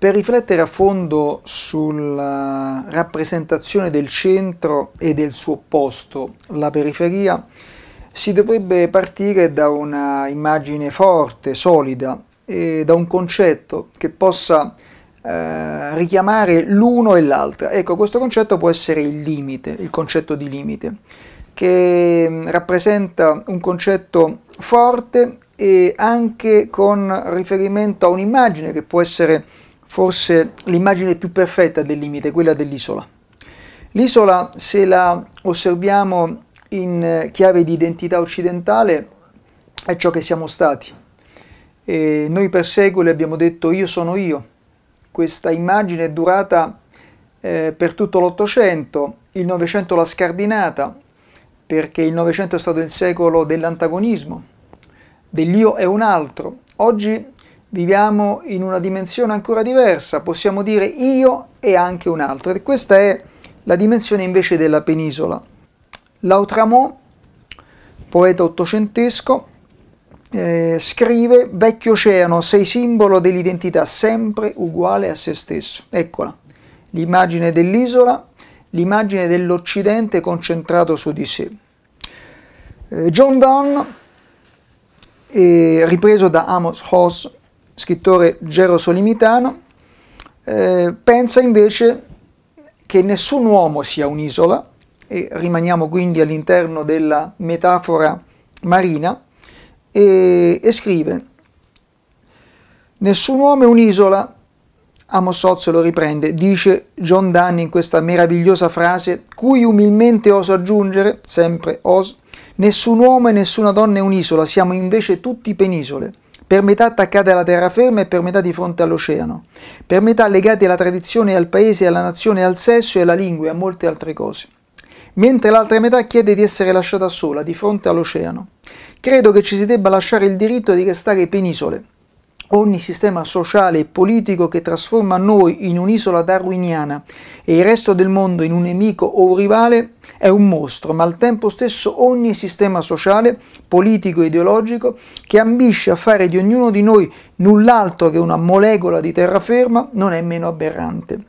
Per riflettere a fondo sulla rappresentazione del centro e del suo opposto, la periferia, si dovrebbe partire da una immagine forte, solida e da un concetto che possa eh, richiamare l'uno e l'altra. Ecco, questo concetto può essere il limite, il concetto di limite, che mm, rappresenta un concetto forte e anche con riferimento a un'immagine che può essere forse l'immagine più perfetta del limite, quella dell'isola. L'isola, se la osserviamo in eh, chiave di identità occidentale, è ciò che siamo stati. E noi per secoli abbiamo detto io sono io. Questa immagine è durata eh, per tutto l'Ottocento, il Novecento l'ha scardinata, perché il Novecento è stato il secolo dell'antagonismo, dell'io è un altro. Oggi viviamo in una dimensione ancora diversa, possiamo dire io e anche un altro. E questa è la dimensione invece della penisola. Lautramont, poeta ottocentesco, eh, scrive Vecchio oceano, sei simbolo dell'identità sempre uguale a se stesso. Eccola, l'immagine dell'isola, l'immagine dell'Occidente concentrato su di sé. Eh, John Donne, eh, ripreso da Amos Hoss, scrittore gerosolimitano, eh, pensa invece che nessun uomo sia un'isola, e rimaniamo quindi all'interno della metafora marina, e, e scrive Nessun uomo è un'isola, Amos Oz lo riprende, dice John Dunn in questa meravigliosa frase, cui umilmente oso aggiungere, sempre os, nessun uomo e nessuna donna è un'isola, siamo invece tutti penisole per metà attaccate alla terraferma e per metà di fronte all'oceano, per metà legate alla tradizione, al paese, alla nazione, al sesso e alla lingua e a molte altre cose. Mentre l'altra metà chiede di essere lasciata sola, di fronte all'oceano. Credo che ci si debba lasciare il diritto di restare penisole, Ogni sistema sociale e politico che trasforma noi in un'isola darwiniana e il resto del mondo in un nemico o un rivale è un mostro, ma al tempo stesso ogni sistema sociale, politico e ideologico che ambisce a fare di ognuno di noi null'altro che una molecola di terraferma non è meno aberrante.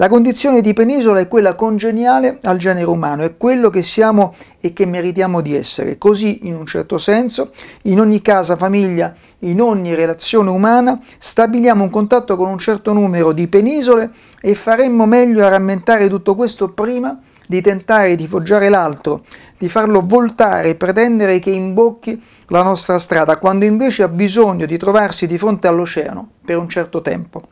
La condizione di penisola è quella congeniale al genere umano, è quello che siamo e che meritiamo di essere. Così, in un certo senso, in ogni casa, famiglia, in ogni relazione umana, stabiliamo un contatto con un certo numero di penisole e faremmo meglio a rammentare tutto questo prima di tentare di foggiare l'altro, di farlo voltare e pretendere che imbocchi la nostra strada, quando invece ha bisogno di trovarsi di fronte all'oceano per un certo tempo.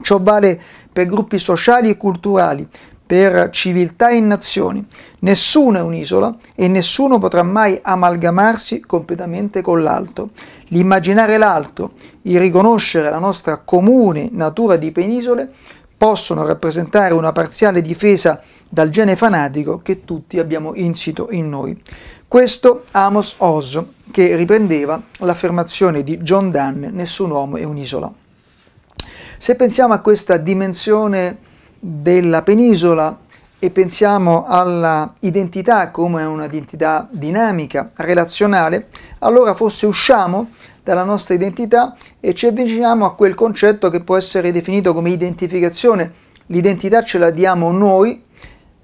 Ciò vale per per gruppi sociali e culturali, per civiltà e nazioni. Nessuno è un'isola e nessuno potrà mai amalgamarsi completamente con l'altro. L'immaginare l'altro, il riconoscere la nostra comune natura di penisole possono rappresentare una parziale difesa dal gene fanatico che tutti abbiamo insito in noi. Questo Amos Oz, che riprendeva l'affermazione di John Dunn, nessun uomo è un'isola. Se pensiamo a questa dimensione della penisola e pensiamo alla identità come una identità dinamica, relazionale, allora forse usciamo dalla nostra identità e ci avviciniamo a quel concetto che può essere definito come identificazione. L'identità ce la diamo noi,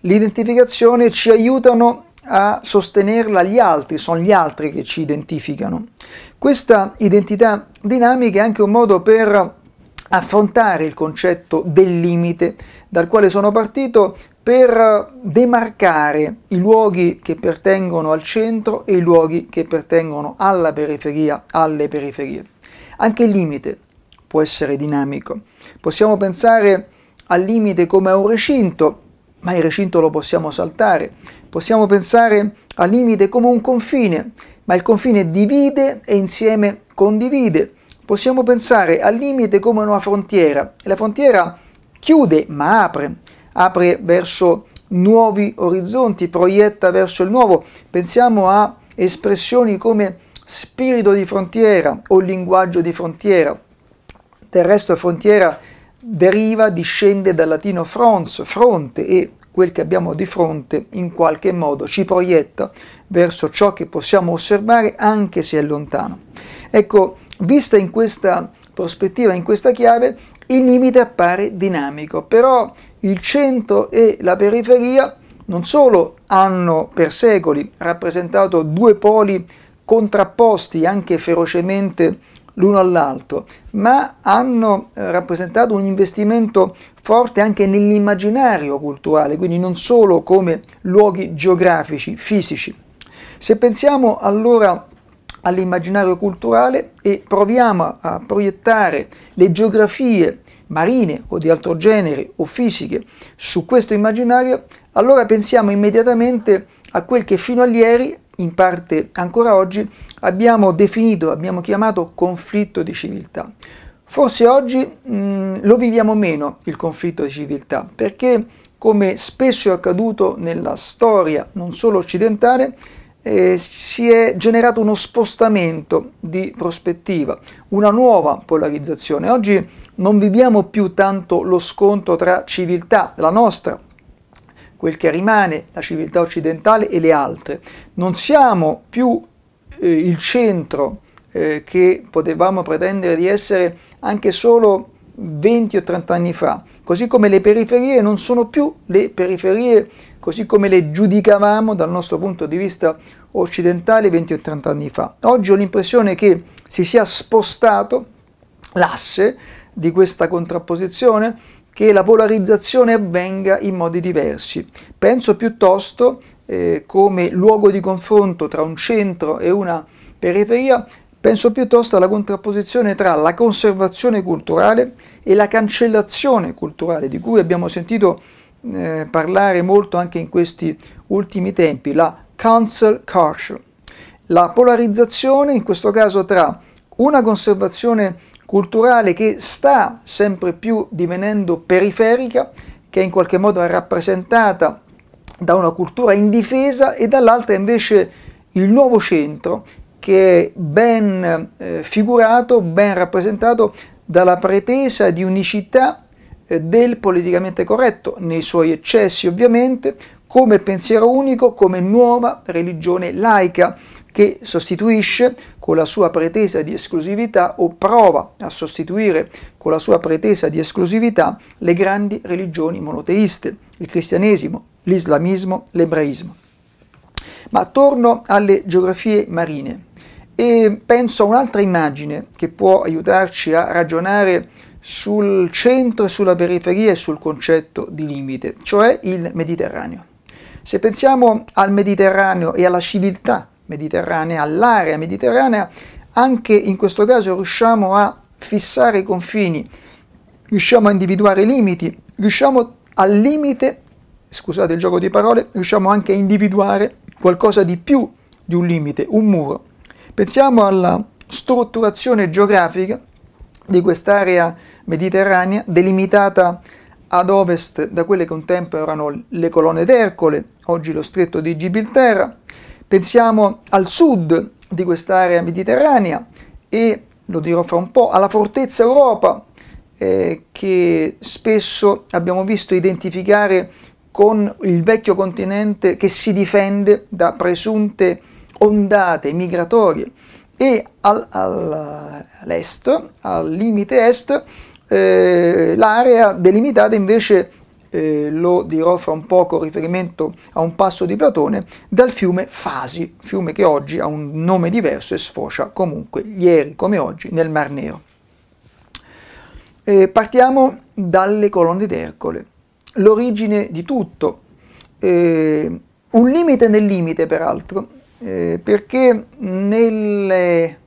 l'identificazione ci aiutano a sostenerla gli altri, sono gli altri che ci identificano. Questa identità dinamica è anche un modo per affrontare il concetto del limite dal quale sono partito per demarcare i luoghi che pertengono al centro e i luoghi che pertengono alla periferia, alle periferie. Anche il limite può essere dinamico. Possiamo pensare al limite come a un recinto, ma il recinto lo possiamo saltare. Possiamo pensare al limite come un confine, ma il confine divide e insieme condivide possiamo pensare al limite come una frontiera e la frontiera chiude ma apre, apre verso nuovi orizzonti, proietta verso il nuovo. Pensiamo a espressioni come spirito di frontiera o linguaggio di frontiera. Del resto frontiera deriva, discende dal latino frons, fronte, e quel che abbiamo di fronte in qualche modo ci proietta verso ciò che possiamo osservare anche se è lontano. Ecco, Vista in questa prospettiva, in questa chiave, il limite appare dinamico, però il centro e la periferia non solo hanno per secoli rappresentato due poli contrapposti anche ferocemente l'uno all'altro, ma hanno eh, rappresentato un investimento forte anche nell'immaginario culturale, quindi non solo come luoghi geografici, fisici. Se pensiamo allora a all'immaginario culturale e proviamo a proiettare le geografie marine o di altro genere o fisiche su questo immaginario, allora pensiamo immediatamente a quel che fino a ieri, in parte ancora oggi, abbiamo definito, abbiamo chiamato conflitto di civiltà. Forse oggi mh, mm, lo viviamo meno il conflitto di civiltà, perché come spesso è accaduto nella storia non solo occidentale, eh, si è generato uno spostamento di prospettiva, una nuova polarizzazione. Oggi non viviamo più tanto lo scontro tra civiltà, la nostra, quel che rimane, la civiltà occidentale e le altre. Non siamo più eh, il centro eh, che potevamo pretendere di essere anche solo 20 o 30 anni fa, così come le periferie non sono più le periferie così come le giudicavamo dal nostro punto di vista occidentale 20 o 30 anni fa. Oggi ho l'impressione che si sia spostato l'asse di questa contrapposizione, che la polarizzazione avvenga in modi diversi. Penso piuttosto eh, come luogo di confronto tra un centro e una periferia, penso piuttosto alla contrapposizione tra la conservazione culturale e la cancellazione culturale di cui abbiamo sentito eh, parlare molto anche in questi ultimi tempi, la cancel culture, la polarizzazione in questo caso tra una conservazione culturale che sta sempre più divenendo periferica, che in qualche modo è rappresentata da una cultura indifesa e dall'altra invece il nuovo centro che è ben eh, figurato, ben rappresentato dalla pretesa di unicità eh, del politicamente corretto, nei suoi eccessi ovviamente, come pensiero unico, come nuova religione laica che sostituisce con la sua pretesa di esclusività o prova a sostituire con la sua pretesa di esclusività le grandi religioni monoteiste, il cristianesimo, l'islamismo, l'ebraismo. Ma torno alle geografie marine. E penso a un'altra immagine che può aiutarci a ragionare sul centro, e sulla periferia e sul concetto di limite, cioè il Mediterraneo. Se pensiamo al Mediterraneo e alla civiltà mediterranea, all'area mediterranea, anche in questo caso riusciamo a fissare i confini, riusciamo a individuare i limiti, riusciamo al limite, scusate il gioco di parole, riusciamo anche a individuare qualcosa di più di un limite, un muro Pensiamo alla strutturazione geografica di quest'area mediterranea delimitata ad ovest da quelle che un tempo erano le colonne d'Ercole, oggi lo stretto di Gibilterra. Pensiamo al sud di quest'area mediterranea e, lo dirò fra un po', alla fortezza Europa eh, che spesso abbiamo visto identificare con il vecchio continente che si difende da presunte ondate migratorie e al, al, all'est, al limite est, eh, l'area delimitata invece, eh, lo dirò fra un po' con riferimento a un passo di Platone, dal fiume Fasi, fiume che oggi ha un nome diverso e sfocia comunque ieri come oggi nel Mar Nero. Eh, partiamo dalle colonne d'Ercole, l'origine di tutto, eh, un limite nel limite peraltro, eh, perché nelle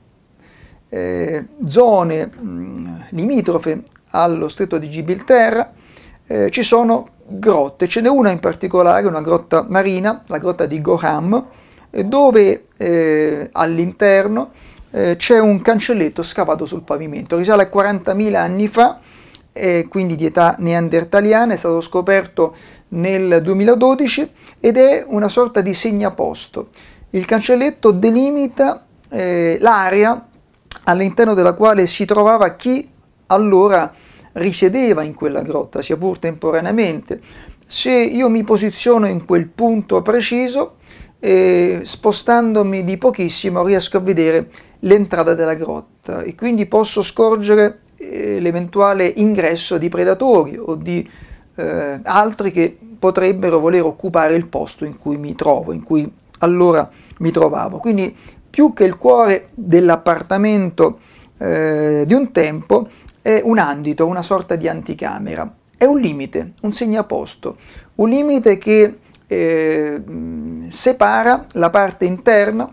eh, zone mh, mm, limitrofe allo stretto di Gibilterra eh, ci sono grotte, ce n'è una in particolare, una grotta marina, la grotta di Goham, eh, dove eh, all'interno c'è un cancelletto scavato sul pavimento, risale a 40.000 anni fa, quindi di età neandertaliana, è stato scoperto nel 2012 ed è una sorta di segnaposto il cancelletto delimita eh, l'area all'interno della quale si trovava chi allora risiedeva in quella grotta, sia pur temporaneamente. Se io mi posiziono in quel punto preciso, eh, spostandomi di pochissimo riesco a vedere l'entrata della grotta e quindi posso scorgere eh, l'eventuale ingresso di predatori o di eh, altri che potrebbero voler occupare il posto in cui mi trovo, in cui allora mi trovavo. Quindi più che il cuore dell'appartamento eh, di un tempo è un andito, una sorta di anticamera. È un limite, un segnaposto, un limite che eh, separa la parte interna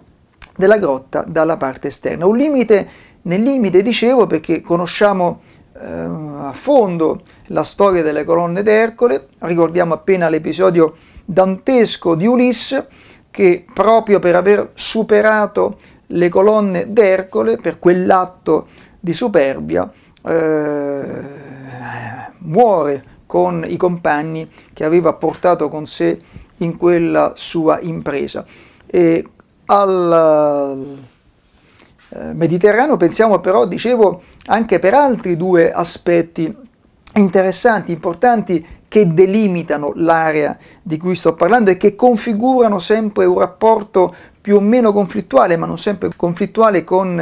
della grotta dalla parte esterna. Un limite, nel limite dicevo perché conosciamo eh, a fondo la storia delle colonne d'Ercole, ricordiamo appena l'episodio dantesco di Ulisse, che proprio per aver superato le colonne d'Ercole, per quell'atto di superbia, eh, muore con i compagni che aveva portato con sé in quella sua impresa. E al eh, Mediterraneo pensiamo però, dicevo, anche per altri due aspetti interessanti, importanti che delimitano l'area di cui sto parlando e che configurano sempre un rapporto più o meno conflittuale, ma non sempre conflittuale con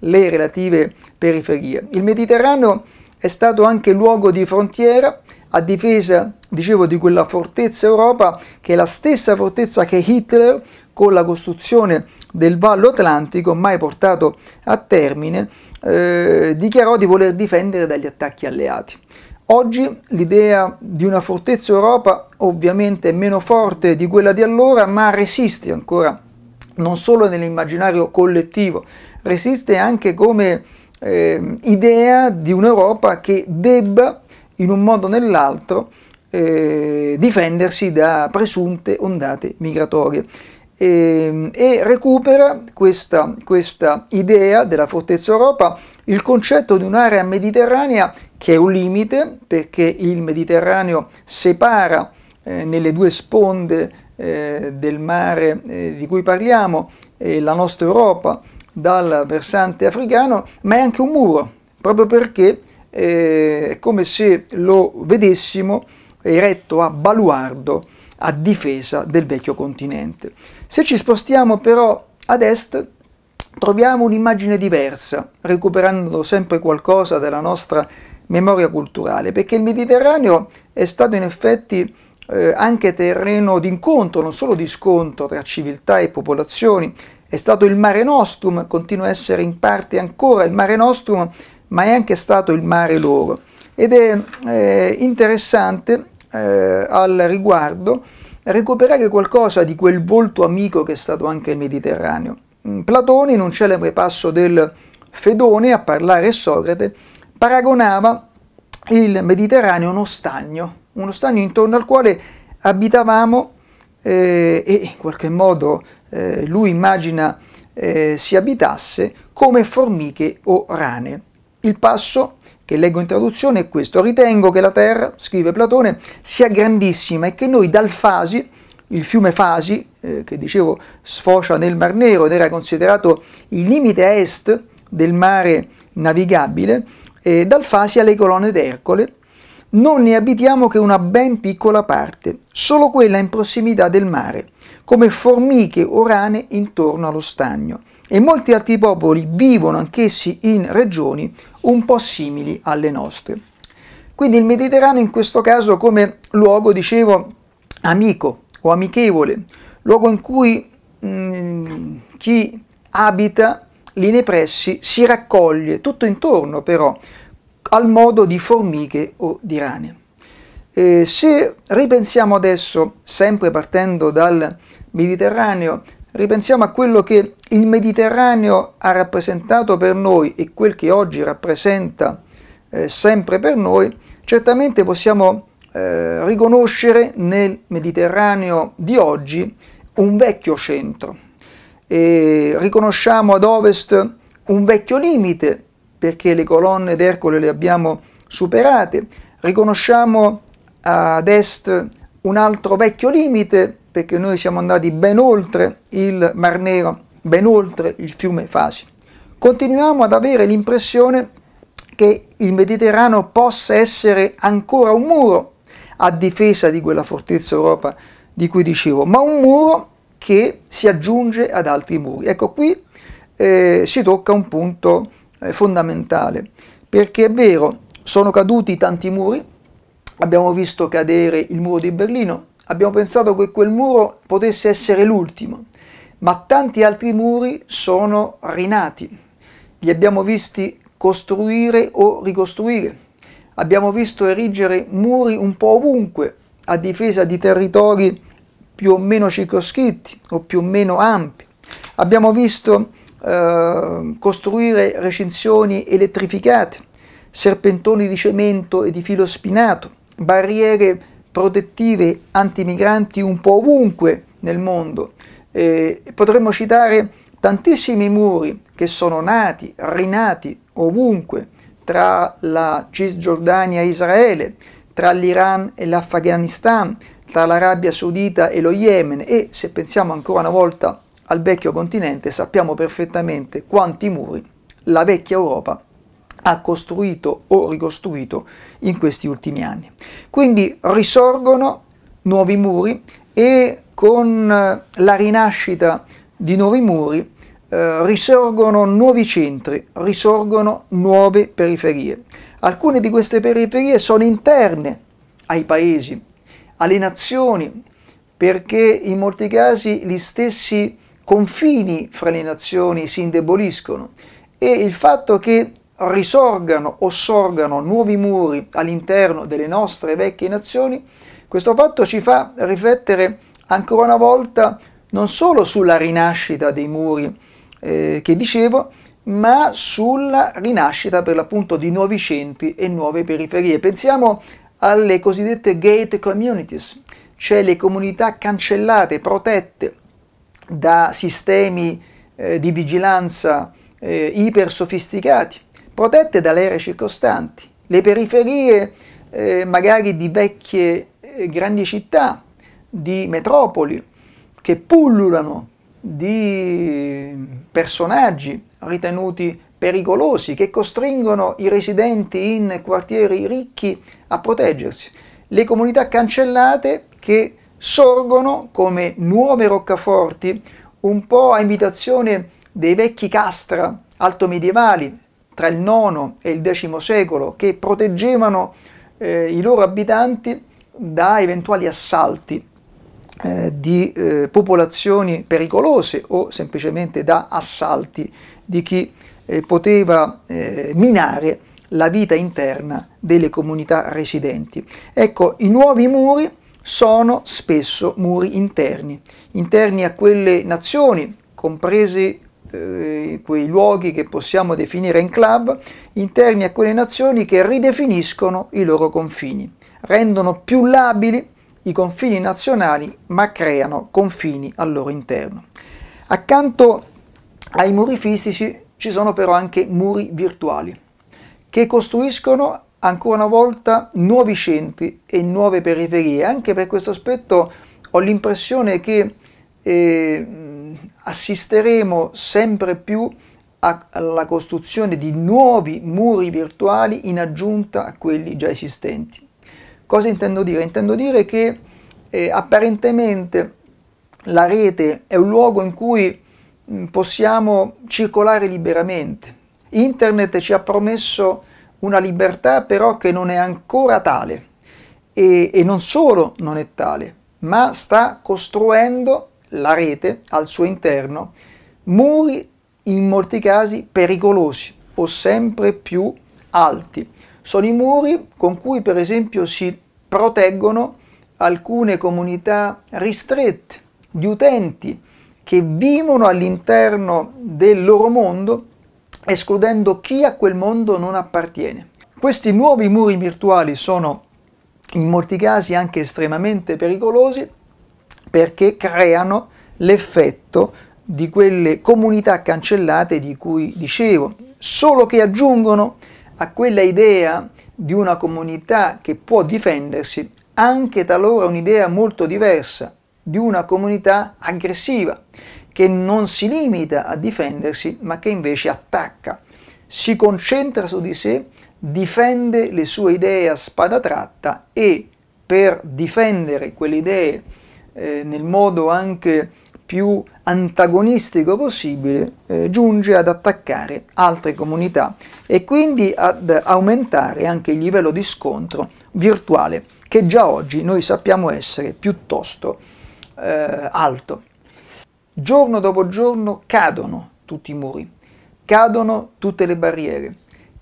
le relative periferie. Il Mediterraneo è stato anche luogo di frontiera a difesa, dicevo, di quella fortezza Europa che è la stessa fortezza che Hitler con la costruzione del Vallo Atlantico, mai portato a termine, eh, dichiarò di voler difendere dagli attacchi alleati. Oggi l'idea di una fortezza Europa ovviamente è meno forte di quella di allora, ma resiste ancora non solo nell'immaginario collettivo, resiste anche come eh, idea di un'Europa che debba in un modo o nell'altro eh, difendersi da presunte ondate migratorie e, ehm, e recupera questa, questa idea della fortezza Europa il concetto di un'area mediterranea che è un limite perché il Mediterraneo separa eh, nelle due sponde eh, del mare eh, di cui parliamo eh, la nostra Europa dal versante africano, ma è anche un muro, proprio perché eh, è come se lo vedessimo eretto a baluardo a difesa del vecchio continente. Se ci spostiamo però ad est, troviamo un'immagine diversa, recuperando sempre qualcosa della nostra memoria culturale, perché il Mediterraneo è stato in effetti eh, anche terreno d'incontro, non solo di scontro tra civiltà e popolazioni, è stato il Mare Nostrum, continua a essere in parte ancora il Mare Nostrum, ma è anche stato il mare loro. Ed è eh, interessante eh, al riguardo recuperare qualcosa di quel volto amico che è stato anche il Mediterraneo. Mm, Platone, in un celebre passo del Fedone a parlare Socrate, paragonava il Mediterraneo a uno stagno, uno stagno intorno al quale abitavamo eh, e in qualche modo eh, lui immagina eh, si abitasse come formiche o rane. Il passo che leggo in traduzione è questo. Ritengo che la terra, scrive Platone, sia grandissima e che noi dal Fasi, il fiume Fasi, eh, che dicevo sfocia nel Mar Nero ed era considerato il limite a est del mare navigabile, eh, dal Fasi alle colonne d'Ercole, non ne abitiamo che una ben piccola parte, solo quella in prossimità del mare, come formiche o rane intorno allo stagno, e molti altri popoli vivono anch'essi in regioni un po' simili alle nostre. Quindi il Mediterraneo in questo caso come luogo, dicevo, amico o amichevole, luogo in cui mh, mm, chi abita lì nei pressi si raccoglie tutto intorno però al modo di formiche o di rane. E se ripensiamo adesso, sempre partendo dal Mediterraneo, ripensiamo a quello che il Mediterraneo ha rappresentato per noi e quel che oggi rappresenta eh, sempre per noi, certamente possiamo eh, riconoscere nel Mediterraneo di oggi un vecchio centro, eh, riconosciamo ad ovest un vecchio limite, perché le colonne d'Ercole le abbiamo superate, riconosciamo ad est un altro vecchio limite, perché noi siamo andati ben oltre il Mar Nero, ben oltre il fiume Fasi. Continuiamo ad avere l'impressione che il Mediterraneo possa essere ancora un muro a difesa di quella fortezza Europa di cui dicevo, ma un muro che si aggiunge ad altri muri. Ecco, qui eh, si tocca un punto eh, fondamentale, perché è vero, sono caduti tanti muri, abbiamo visto cadere il muro di Berlino, abbiamo pensato che quel muro potesse essere l'ultimo, ma tanti altri muri sono rinati, li abbiamo visti costruire o ricostruire, abbiamo visto erigere muri un po' ovunque a difesa di territori più o meno circoscritti o più o meno ampi. Abbiamo visto eh, costruire recinzioni elettrificate, serpentoni di cemento e di filo spinato, barriere protettive antimigranti un po' ovunque nel mondo. Eh, potremmo citare tantissimi muri che sono nati, rinati ovunque tra la Cisgiordania e Israele, tra l'Iran e l'Afghanistan, tra l'Arabia Saudita e lo Yemen e se pensiamo ancora una volta al vecchio continente sappiamo perfettamente quanti muri la vecchia Europa ha costruito o ricostruito in questi ultimi anni. Quindi risorgono nuovi muri e con eh, la rinascita di nuovi muri eh, risorgono nuovi centri, risorgono nuove periferie. Alcune di queste periferie sono interne ai paesi alle nazioni, perché in molti casi gli stessi confini fra le nazioni si indeboliscono e il fatto che risorgano o sorgano nuovi muri all'interno delle nostre vecchie nazioni, questo fatto ci fa riflettere ancora una volta non solo sulla rinascita dei muri eh, che dicevo, ma sulla rinascita per l'appunto di nuovi centri e nuove periferie. Pensiamo alle cosiddette gate communities, cioè le comunità cancellate, protette da sistemi eh, di vigilanza eh, ipersofisticati, protette dalle aree circostanti, le periferie eh, magari di vecchie eh, grandi città, di metropoli che pullulano di personaggi ritenuti pericolosi che costringono i residenti in quartieri ricchi a proteggersi, le comunità cancellate che sorgono come nuove roccaforti un po' a imitazione dei vecchi castra altomedievali tra il IX e il X secolo che proteggevano eh, i loro abitanti da eventuali assalti eh, di eh, popolazioni pericolose o semplicemente da assalti di chi eh, poteva eh, minare la vita interna delle comunità residenti. Ecco, i nuovi muri sono spesso muri interni, interni a quelle nazioni, comprese eh, quei luoghi che possiamo definire enclave, interni a quelle nazioni che ridefiniscono i loro confini, rendono più labili i confini nazionali, ma creano confini al loro interno. Accanto ai muri fisici ci sono però anche muri virtuali che costruiscono ancora una volta nuovi centri e nuove periferie. Anche per questo aspetto ho l'impressione che eh, assisteremo sempre più alla costruzione di nuovi muri virtuali in aggiunta a quelli già esistenti. Cosa intendo dire? Intendo dire che eh, apparentemente la rete è un luogo in cui Mm, possiamo circolare liberamente. Internet ci ha promesso una libertà però che non è ancora tale e, e non solo non è tale, ma sta costruendo la rete al suo interno muri in molti casi pericolosi o sempre più alti. Sono i muri con cui per esempio si proteggono alcune comunità ristrette di utenti che vivono all'interno del loro mondo escludendo chi a quel mondo non appartiene. Questi nuovi muri virtuali sono in molti casi anche estremamente pericolosi perché creano l'effetto di quelle comunità cancellate di cui dicevo, solo che aggiungono a quella idea di una comunità che può difendersi anche talora un'idea molto diversa, di una comunità aggressiva, che non si limita a difendersi, ma che invece attacca, si concentra su di sé, difende le sue idee a spada tratta e per difendere quelle idee eh, nel modo anche più antagonistico possibile, eh, giunge ad attaccare altre comunità e quindi ad aumentare anche il livello di scontro virtuale che già oggi noi sappiamo essere piuttosto eh, alto. Giorno dopo giorno cadono tutti i muri, cadono tutte le barriere,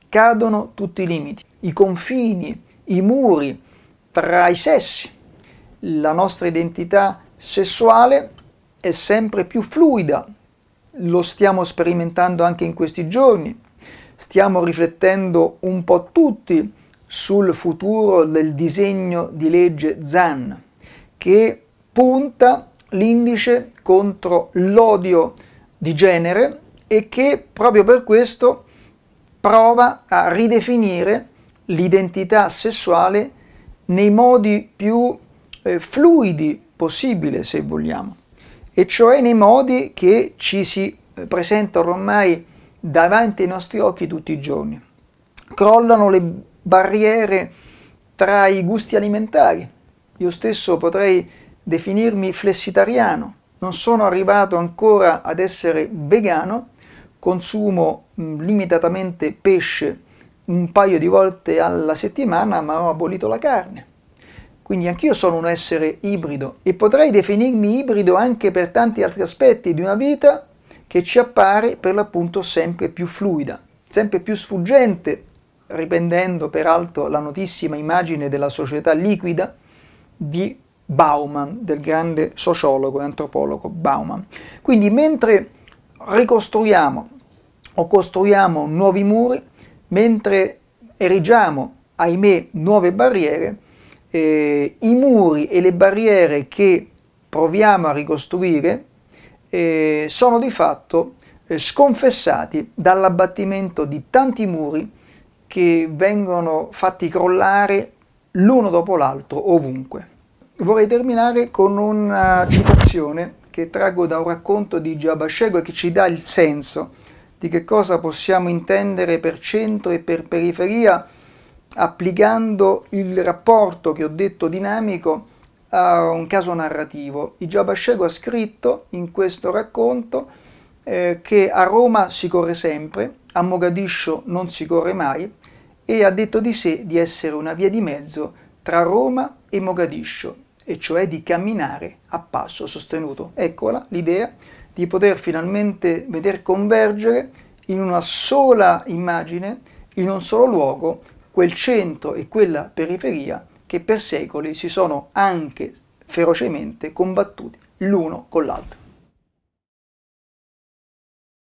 cadono tutti i limiti, i confini, i muri tra i sessi. La nostra identità sessuale è sempre più fluida, lo stiamo sperimentando anche in questi giorni, stiamo riflettendo un po' tutti sul futuro del disegno di legge ZAN che punta l'indice contro l'odio di genere e che proprio per questo prova a ridefinire l'identità sessuale nei modi più eh, fluidi possibile, se vogliamo, e cioè nei modi che ci si eh, presentano ormai davanti ai nostri occhi tutti i giorni. Crollano le barriere tra i gusti alimentari. Io stesso potrei definirmi flessitariano, non sono arrivato ancora ad essere vegano, consumo mm, limitatamente pesce un paio di volte alla settimana, ma ho abolito la carne. Quindi anch'io sono un essere ibrido e potrei definirmi ibrido anche per tanti altri aspetti di una vita che ci appare per l'appunto sempre più fluida, sempre più sfuggente, riprendendo peraltro la notissima immagine della società liquida di Bauman, del grande sociologo e antropologo Bauman. Quindi mentre ricostruiamo o costruiamo nuovi muri, mentre erigiamo, ahimè, nuove barriere, eh, i muri e le barriere che proviamo a ricostruire eh, sono di fatto eh, sconfessati dall'abbattimento di tanti muri che vengono fatti crollare l'uno dopo l'altro ovunque vorrei terminare con una citazione che traggo da un racconto di Giabascego e che ci dà il senso di che cosa possiamo intendere per centro e per periferia applicando il rapporto che ho detto dinamico a un caso narrativo. Giabascego ha scritto in questo racconto eh, che a Roma si corre sempre, a Mogadiscio non si corre mai e ha detto di sé di essere una via di mezzo tra Roma e Mogadiscio, e cioè di camminare a passo sostenuto. Eccola l'idea di poter finalmente veder convergere in una sola immagine, in un solo luogo, quel centro e quella periferia che per secoli si sono anche ferocemente combattuti l'uno con l'altro.